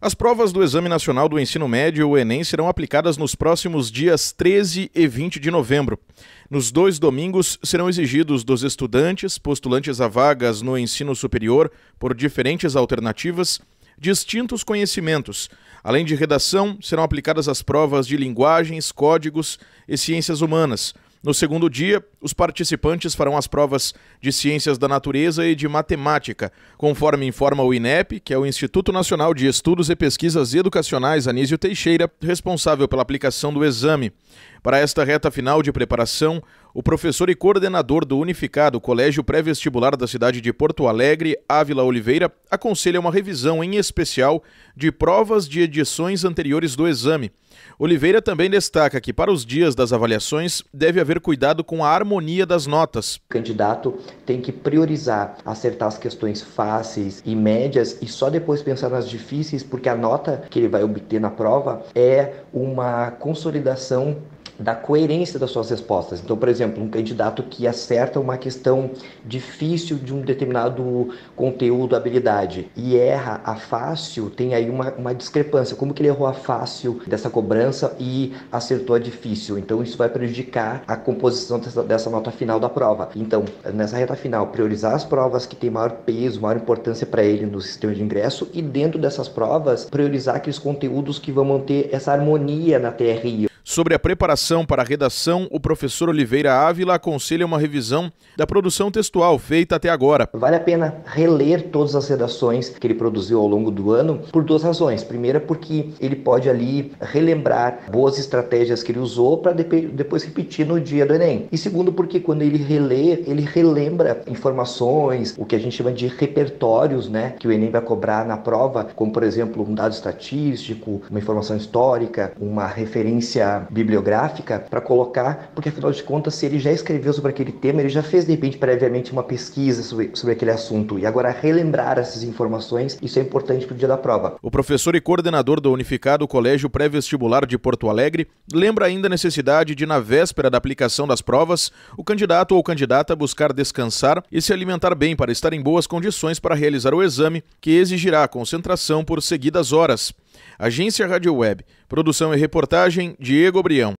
As provas do Exame Nacional do Ensino Médio, o Enem, serão aplicadas nos próximos dias 13 e 20 de novembro. Nos dois domingos, serão exigidos dos estudantes postulantes a vagas no ensino superior por diferentes alternativas distintos conhecimentos. Além de redação, serão aplicadas as provas de linguagens, códigos e ciências humanas. No segundo dia, os participantes farão as provas de Ciências da Natureza e de Matemática, conforme informa o INEP, que é o Instituto Nacional de Estudos e Pesquisas Educacionais Anísio Teixeira, responsável pela aplicação do exame. Para esta reta final de preparação, o professor e coordenador do Unificado Colégio Pré-Vestibular da cidade de Porto Alegre, Ávila Oliveira, aconselha uma revisão em especial de provas de edições anteriores do exame. Oliveira também destaca que para os dias das avaliações deve haver cuidado com a harmonia das notas. O candidato tem que priorizar acertar as questões fáceis e médias e só depois pensar nas difíceis, porque a nota que ele vai obter na prova é uma consolidação da coerência das suas respostas. Então, por exemplo, um candidato que acerta uma questão difícil de um determinado conteúdo, habilidade, e erra a fácil, tem aí uma, uma discrepância. Como que ele errou a fácil dessa cobrança e acertou a difícil? Então, isso vai prejudicar a composição dessa, dessa nota final da prova. Então, nessa reta final, priorizar as provas que têm maior peso, maior importância para ele no sistema de ingresso, e dentro dessas provas, priorizar aqueles conteúdos que vão manter essa harmonia na TRI, Sobre a preparação para a redação, o professor Oliveira Ávila aconselha uma revisão da produção textual feita até agora. Vale a pena reler todas as redações que ele produziu ao longo do ano por duas razões. Primeira, porque ele pode ali relembrar boas estratégias que ele usou para depois repetir no dia do Enem. E segundo, porque quando ele relê, ele relembra informações, o que a gente chama de repertórios, né, que o Enem vai cobrar na prova, como por exemplo um dado estatístico, uma informação histórica, uma referência bibliográfica para colocar, porque afinal de contas, se ele já escreveu sobre aquele tema, ele já fez de repente previamente uma pesquisa sobre, sobre aquele assunto. E agora relembrar essas informações, isso é importante para o dia da prova. O professor e coordenador do Unificado Colégio Pré-Vestibular de Porto Alegre lembra ainda a necessidade de, na véspera da aplicação das provas, o candidato ou candidata buscar descansar e se alimentar bem para estar em boas condições para realizar o exame, que exigirá concentração por seguidas horas. Agência Rádio Web. Produção e reportagem Diego Brião.